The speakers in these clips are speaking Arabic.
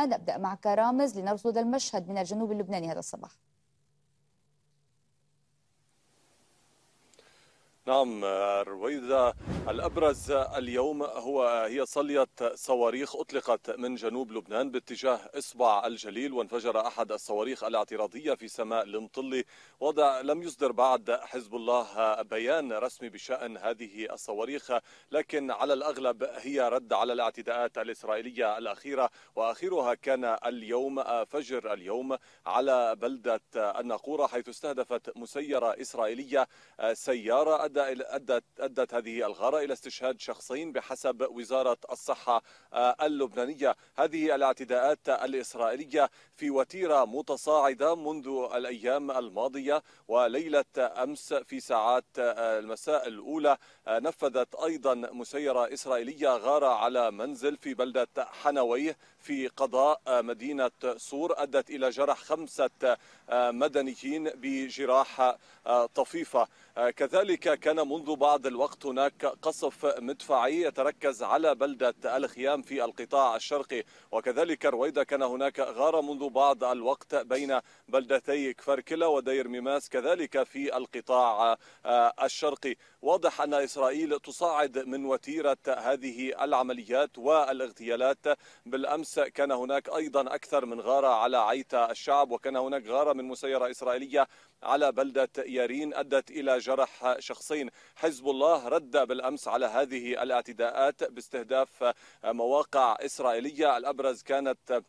نبدأ معك رامز لنرصد المشهد من الجنوب اللبناني هذا الصباح نعم رويدة الأبرز اليوم هو هي صلية صواريخ أطلقت من جنوب لبنان باتجاه إصبع الجليل وانفجر أحد الصواريخ الاعتراضية في سماء المطلي وضع لم يصدر بعد حزب الله بيان رسمي بشأن هذه الصواريخ لكن على الأغلب هي رد على الاعتداءات الإسرائيلية الأخيرة وآخرها كان اليوم فجر اليوم على بلدة الناقورة حيث استهدفت مسيرة إسرائيلية سيارة أدى أدت أدت هذه الغارة إلى استشهاد شخصين بحسب وزارة الصحة آه، اللبنانية هذه الاعتداءات الإسرائيلية في وتيرة متصاعدة منذ الأيام الماضية وليلة أمس في ساعات آه، المساء الأولى آه، نفذت أيضا مسيرة إسرائيلية غارة على منزل في بلدة حنويه في قضاء مدينة صور أدت إلى جرح خمسة مدنيين بجراح طفيفة كذلك كان منذ بعض الوقت هناك قصف مدفعي يتركز على بلدة الخيام في القطاع الشرقي وكذلك رويدة كان هناك غارة منذ بعض الوقت بين بلدتي كفركلة ودير ميماس كذلك في القطاع آه، الشرقي واضح أن إسرائيل تصاعد من وتيرة هذه العمليات والاغتيالات بالأمس كان هناك أيضا أكثر من غارة على عيتا الشعب وكان هناك غارة من مسيرة إسرائيلية على بلدة يارين أدت إلى جرح شخصي الفلسطين حزب الله رد بالأمس على هذه الاعتداءات باستهداف مواقع إسرائيلية الأبرز كانت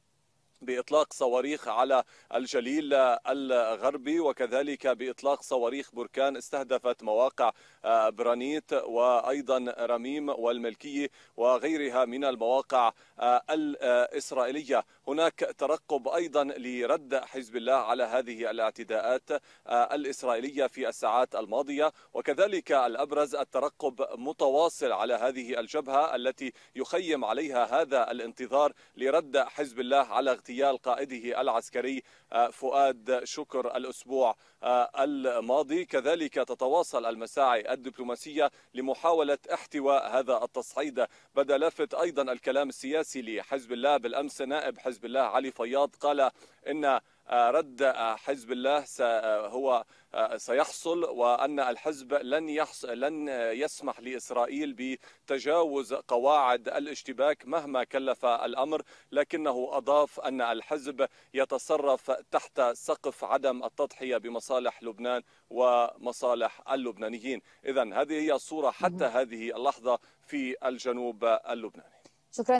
بإطلاق صواريخ على الجليل الغربي وكذلك بإطلاق صواريخ بركان استهدفت مواقع آه، برانيت وأيضا رميم والملكية وغيرها من المواقع آه، الإسرائيلية هناك ترقب أيضا لرد حزب الله على هذه الاعتداءات آه، الإسرائيلية في الساعات الماضية وكذلك الأبرز الترقب متواصل على هذه الجبهة التي يخيم عليها هذا الانتظار لرد حزب الله على اغتيال قائده العسكري آه، فؤاد شكر الأسبوع آه، الماضي كذلك تتواصل المساعي الدبلوماسية لمحاولة احتواء هذا التصعيد بدا لافت أيضا الكلام السياسي لحزب الله بالأمس نائب حزب الله علي فياض قال إن رد آه، حزب الله آه، هو آه، سيحصل وان الحزب لن يحصل لن يسمح لاسرائيل بتجاوز قواعد الاشتباك مهما كلف الامر لكنه اضاف ان الحزب يتصرف تحت سقف عدم التضحيه بمصالح لبنان ومصالح اللبنانيين اذا هذه هي الصوره حتى هذه اللحظه في الجنوب اللبناني شكرا